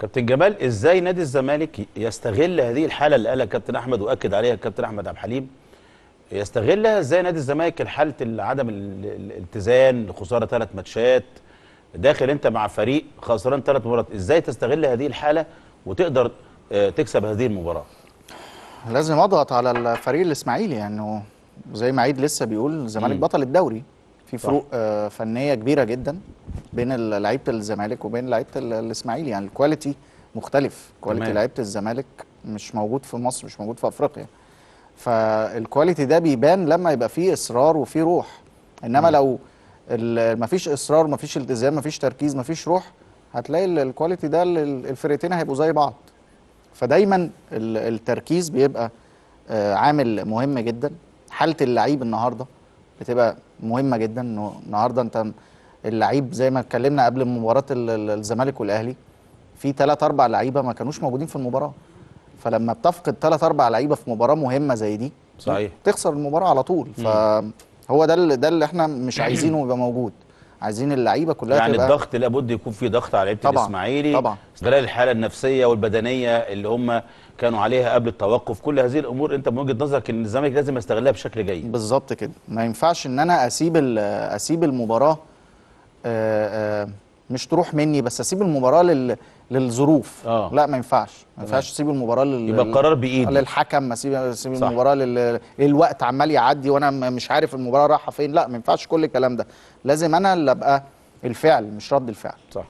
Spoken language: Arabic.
كابتن جمال ازاي نادي الزمالك يستغل هذه الحاله اللي قالها كابتن احمد واكد عليها الكابتن احمد عبد الحليم يستغلها ازاي نادي الزمالك حاله عدم الاتزان خساره ثلاث ماتشات داخل انت مع فريق خسران ثلاث مرات ازاي تستغل هذه الحاله وتقدر آه، تكسب هذه المباراه لازم اضغط على الفريق الاسماعيلي يعني زي ما عيد لسه بيقول الزمالك بطل الدوري في فروق آه، فنيه كبيره جدا بين لعيبه الزمالك وبين لعيبه الاسماعيلي يعني الكواليتي مختلف كواليتي لعيبه الزمالك مش موجود في مصر مش موجود في افريقيا فالكواليتي ده بيبان لما يبقى فيه اصرار وفيه روح انما مم. لو مفيش اصرار مفيش التزام مفيش تركيز مفيش روح هتلاقي الكواليتي ده الفرقتين هيبقوا زي بعض فدايما التركيز بيبقى آه، عامل مهم جدا حاله اللعيب النهارده بتبقى مهمه جدا انه النهارده انت اللعيب زي ما اتكلمنا قبل مباراه الزمالك والاهلي في ثلاث اربع لعيبه ما كانوش موجودين في المباراه فلما بتفقد ثلاث اربع لعيبه في مباراه مهمه زي دي صحيح تخسر المباراه على طول فهو ده اللي ده اللي احنا مش عايزينه يبقى موجود عايزين اللعيبه كلها يعني تبقى الضغط لابد يكون في ضغط على لعيبه الاسماعيلي طبعا استغلال الحاله النفسيه والبدنيه اللي هم كانوا عليها قبل التوقف كل هذه الامور انت من وجهه نظرك ان الزمالك لازم يستغلها بشكل جيد بالظبط كده ما ينفعش ان انا اسيب اسيب المباراه آه، آه، مش تروح مني بس اسيب المباراه لل... للظروف آه. لا ما ينفعش ما ينفعش اسيب المباراه لل... يبقى القرار بايدي للحكم اسيب اسيب المباراه لل... للوقت إيه عمال يعدي وانا مش عارف المباراه رايحه فين لا ما ينفعش كل الكلام ده لازم انا اللي ابقى الفعل مش رد الفعل صح